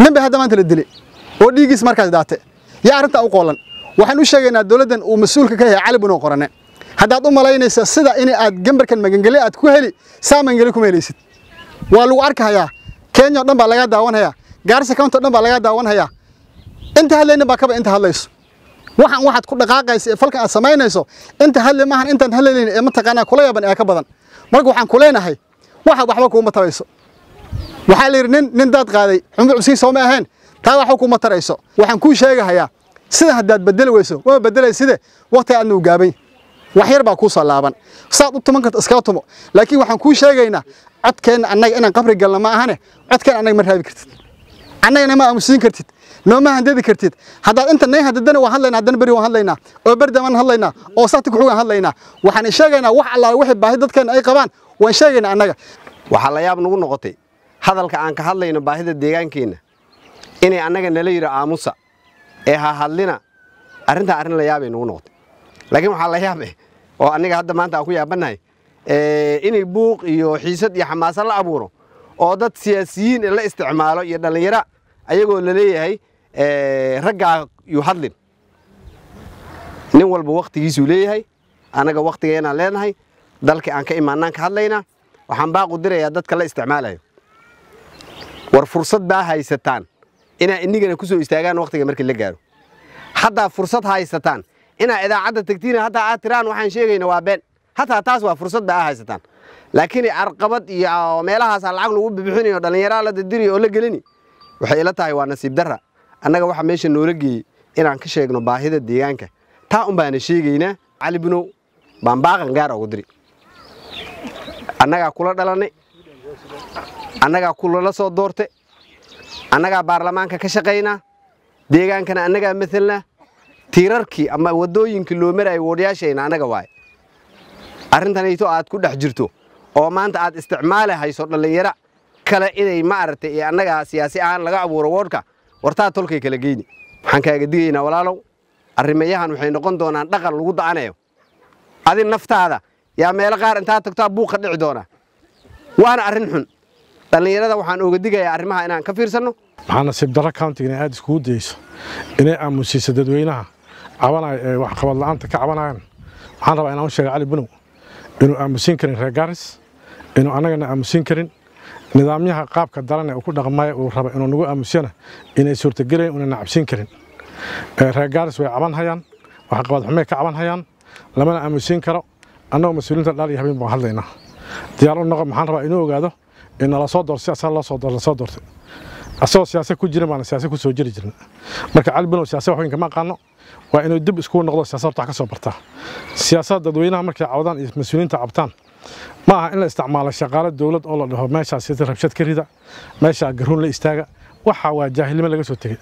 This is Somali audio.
nin ba hadda maanta la dilay oo dhiiggiis markaas daate yaa arrintaa u qoolan waxaan u sheegaynaa dowladdan uu mas-uulka ka yahay cali qorane haddaad u malaynaysa sida in aad gambarkan magangele aad ku heli saa magangele kuma helaysid waa lagu arkahayaa kenya o dhan baa lagaa daawanhayaa gaarisa county o dhan baa lagaa daawanhayaa inta hadlayna baa kaba inta hadlayso waxaan waxaad ku dhaqaaqaysa ee falkan aad samaynayso inta hadle maahan intaan hadlaynayn ee mataqaanaa kula yaaban ee ka badan marka waxaan ku leenahay waxa waxba kuuma tabayso waxaa la yidhi nin nin daad qaaday xungi cusii sooma aheen taa waxba kuma tarayso waxaan kuu sheegahayaa sida haddaad bedeli weyso wama bedelayside wakhti aadna u gaabay wax yar baa kuu laaban saad u tuman karta iskaga tumo laakiin waxaan kuu sheegaynaa codkeenna annaga inaan qabri galna ma ahane codkeen annaga ma raabi kartid annagana ma aamusiin kartid nooma handadi kartid haddaad inta nay hadadana waan hadlaynaa haddana berri waan hadlaynaa oo berdaan hadlaynaa oo saati kuxugaan hadlaynaa waxaan sheegaynaa wax allaale wixii baahi dadkeenna ay qabaan waan sheegaynaa annaga waxaa la yaab nagu noqotay hadalka aan ka hadlayno baahida deegaankeenna inay annaga nala yidhi aamusa ee ha hadlina arrintaa arrin la yaabay nagu noqotay laakiin waxaa la yaab oo anniga hadda maanta aan ku yaabannahay inay buuq iyo xiisad iyo xamaasa la abuuro oo dad siyaasiyiin la isticmaalo iyo dhallinyaro ayagoo la leeyahay raggaa yuu hadlin nin walba wakhtigiisuu leeyahay annaga wakhtigaynaan leenahay dalka aan ka imaanaan ka hadlaynaa waxaan baaqu dirayaa dadka la isticmaalayo war fursad baa haysataan inaa inigana kusoo istaagaan wakhtiga markii la gaaro haddaa fursad haysataan inaa idaacadda tagtiin haddaa aad tiraan waxaan sheegayna waa been hataa taas waa fursad baa haysataan laakiin arqabad iyo meelahaasa lacag lagu bibixinayo dhallinyaraa la dadiri oo la gelini waxay ila tahay waa nasiib darra annaga waxa meesha noola geeyey inaan ka sheegno baahida deegaanka taa un sheegaynaa cali binow baan baaqan gaar ugu diri annagaa kula dhalanay annagaa kulala soo doorte annagaa baarlamaanka ka shaqayna deegaankana annagaa maalna tiirarkii ama wadooyinkii loo marayay wodyaashayna annaga waaye arrintanayto aad ku dhex jirto oo maanta aad isticmaali hayso dhallinyaro kale inay ma aragtay ee annagaa siyaasi ahaan laga abuuro woodhka wartaa tolkay kala geyni waxaan kaaga digaynaa walaalow arrimayahan waxay noqon doonaan dhaqan lagu da'anayo adi naftaada yaa meelo qaar intaa tagtaa buuq dhici doonaa waana arrin xun dhallinyarada waxaan uga digayaa arrimaha inaan ka fiirsanno maxaa nasiib darro countigana aada iskugu dayeyso inay aamusiiso dadweynaha cabanayo ee eh, waxqabad la-aanta ka cabanayaan waxaan rabaa inaan u sheega cali bunow inuu aamusin karin reer gaaris inuu annagana aamusin karin nidaamyaha qaabka daran ee uu dhaqmaya uu raba inuu nagu aamusiyana inay suurtagelayn una nacabsiin karin eh, reer gaaris way cabanhayaan waxqabad xumey ka caban hayaan lamana aamusiin karo annagoo mas-uuliinta dhaal iyo habeen baan hadlaynaa diyaar u noqo maxaan rabaa inuu ogaado nala soo doorto siaasaa loo soo dooro lasoo doortay asagoo siyaasa ku jiran baana siyaasa ku soo jiri jirin marka cali binow siyaasa waxweyn kama aqaano waa inuu dib iskugu noqdo siyaasa horta wax ka soo bartaa siyaasada dadweynaha markay cawdaan iyo mas-uuliyiinta cabtaan ma aha in la isticmaalo shaqaalo dowlad oo la dhaho meeshaas rabshad ka rida meeshaa garuun la istaaga waxaa waa jaahilnimo laga soo tegay